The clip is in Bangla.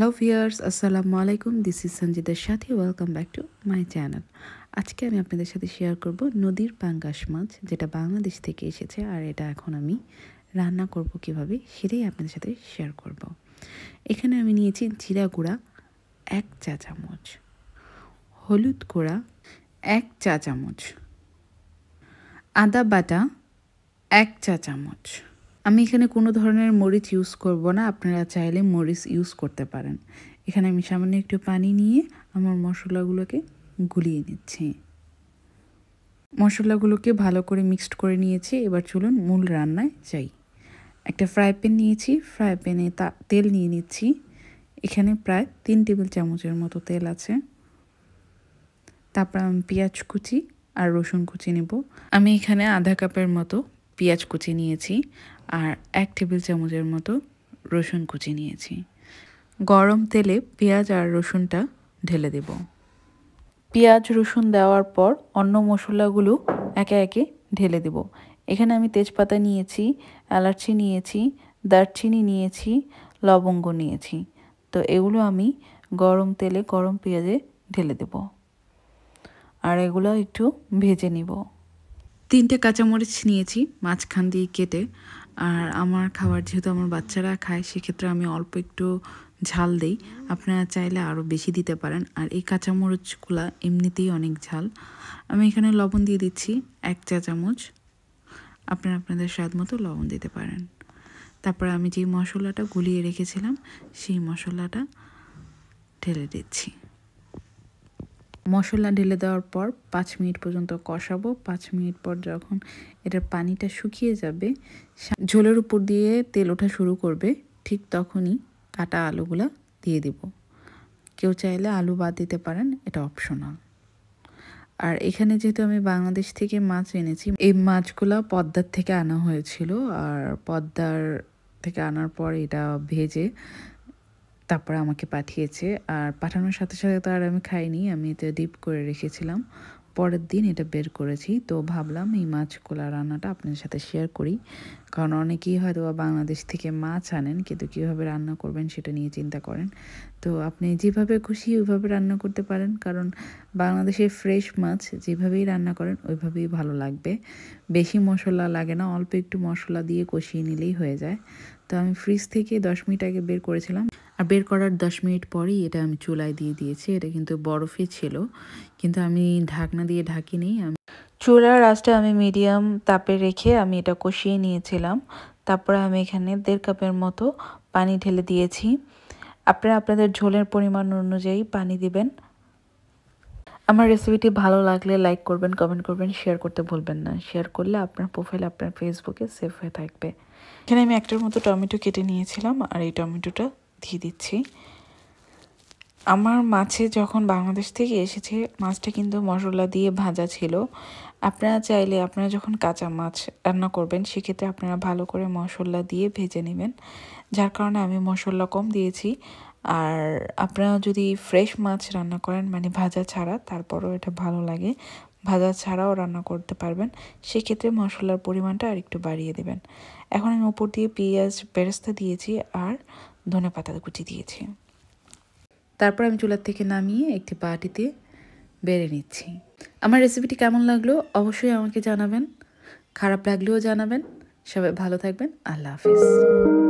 হ্যালো ভিয়ার্স আসসালামু আলাইকুম দিস ইজ সঞ্জিতের সাথে welcome back to my channel আজকে আমি আপনাদের সাথে শেয়ার করব নদীর পাঙ্গাস মাছ যেটা বাংলাদেশ থেকে এসেছে আর এটা এখন আমি রান্না করব কিভাবে সেটাই আপনাদের সাথে শেয়ার করব। এখানে আমি নিয়েছি জিরা গুঁড়া এক চা চামচ হলুদ গুঁড়া এক চা চামচ আদা বাটা এক চা চামচ আমি এখানে কোনো ধরনের মরিচ ইউজ করব না আপনারা চাইলে মরিচ ইউজ করতে পারেন এখানে আমি সামান্য একটু পানি নিয়ে আমার মশলাগুলোকে গুলিয়ে নিচ্ছি মশলাগুলোকে ভালো করে মিক্সড করে নিয়েছি এবার চলুন মূল রান্নায় যাই একটা ফ্রাই প্যান নিয়েছি ফ্রাই প্যানে তেল নিয়ে নিচ্ছি এখানে প্রায় তিন টেবিল চামচের মতো তেল আছে তারপর আমি পেঁয়াজ কুচি আর রসুন কুচি নেব আমি এখানে আধা কাপের মতো পেঁয়াজ কুচি নিয়েছি আর এক টেবিল চামচের মতো রসুন কুচি নিয়েছি গরম তেলে পেঁয়াজ আর রসুনটা ঢেলে দেব পেঁয়াজ রসুন দেওয়ার পর অন্য মশলাগুলো একে একে ঢেলে দেব এখানে আমি তেজপাতা নিয়েছি এলাচি নিয়েছি দারচিনি নিয়েছি লবঙ্গ নিয়েছি তো এগুলো আমি গরম তেলে গরম পেঁয়াজে ঢেলে দেব আর এগুলো একটু ভেজে নিব তিনটে কাঁচামরিচ নিয়েছি মাঝখান দিয়ে কেটে আর আমার খাবার যেহেতু আমার বাচ্চারা খায় সেক্ষেত্রে আমি অল্প একটু ঝাল দিই আপনারা চাইলে আরও বেশি দিতে পারেন আর এই কাঁচামরিচগুলা এমনিতেই অনেক ঝাল আমি এখানে লবণ দিয়ে দিচ্ছি এক চা চামচ আপনারা আপনাদের স্বাদ মতো লবণ দিতে পারেন তারপরে আমি যে মশলাটা গুলিয়ে রেখেছিলাম সেই মশলাটা ঢেলে দিচ্ছি মশলা ঢেলে দেওয়ার পর পাঁচ মিনিট পর্যন্ত কষাবো পাঁচ মিনিট পর যখন এটার পানিটা শুকিয়ে যাবে ঝোলের উপর দিয়ে তেল ওঠা শুরু করবে ঠিক তখনই কাটা আলুগুলো দিয়ে দেব কেউ চাইলে আলু বাদ দিতে পারেন এটা অপশনাল আর এখানে যেহেতু আমি বাংলাদেশ থেকে মাছ এনেছি এই মাছগুলো পদ্মার থেকে আনা হয়েছিল আর পদ্মার থেকে আনার পর এটা ভেজে তারপরে আমাকে পাঠিয়েছে আর পাঠানোর সাথে সাথে তো আর আমি খাইনি আমি এটা ডিপ করে রেখেছিলাম পরের দিন এটা বের করেছি তো ভাবলাম এই মাছ কোলা রান্নাটা আপনাদের সাথে শেয়ার করি কারণ অনেকেই হয়তো বা বাংলাদেশ থেকে মাছ আনেন কিন্তু কীভাবে রান্না করবেন সেটা নিয়ে চিন্তা করেন তো আপনি যেভাবে খুশি ওইভাবে রান্না করতে পারেন কারণ বাংলাদেশের ফ্রেশ মাছ যেভাবেই রান্না করেন ওইভাবেই ভালো লাগবে বেশি মশলা লাগে না অল্প একটু মশলা দিয়ে কষিয়ে নিলেই হয়ে যায় তো আমি ফ্রিজ থেকে দশ মিনিট আগে বের করেছিলাম আর বের করার দশ মিনিট পরেই এটা আমি চুলায় দিয়ে দিয়েছি এটা কিন্তু বরফে ছিল কিন্তু আমি ঢাকনা দিয়ে ঢাকিনি আমি চুলার আঁচটা আমি মিডিয়াম তাপে রেখে আমি এটা কষিয়ে নিয়েছিলাম তারপরে আমি এখানে দেড় কাপের মতো পানি ঢেলে দিয়েছি আপনারা আপনাদের ঝোলের পরিমাণ অনুযায়ী পানি দিবেন আমার রেসিপিটি ভালো লাগলে লাইক করবেন কমেন্ট করবেন শেয়ার করতে ভুলবেন না শেয়ার করলে আপনার প্রোফাইল আপনার ফেসবুকে সেভ হয়ে থাকবে এখানে আমি একটার মতো টমেটো কেটে নিয়েছিলাম আর এই টমেটোটা দিয়ে দিচ্ছি আমার মাছে যখন বাংলাদেশ থেকে এসেছে মাছটা কিন্তু মশলা দিয়ে ভাজা ছিল আপনারা চাইলে আপনারা যখন কাঁচা মাছ রান্না করবেন সেক্ষেত্রে আপনারা ভালো করে মশলা দিয়ে ভেজে নেবেন যার কারণে আমি মশলা কম দিয়েছি আর আপনারা যদি ফ্রেশ মাছ রান্না করেন মানে ভাজা ছাড়া তারপরও এটা ভালো লাগে ভাজা ছাড়াও রান্না করতে পারবেন সেক্ষেত্রে মশলার পরিমাণটা আর একটু বাড়িয়ে দেবেন এখন আমি ওপর দিয়ে পেঁয়াজ বেরেস্তা দিয়েছি আর ধনে পাতা কুচি দিয়েছি তারপর আমি চুলার থেকে নামিয়ে একটি বাটিতে বেড়ে নিচ্ছি আমার রেসিপিটি কেমন লাগলো অবশ্যই আমাকে জানাবেন খারাপ লাগলেও জানাবেন সবাই ভালো থাকবেন আল্লাহ হাফিজ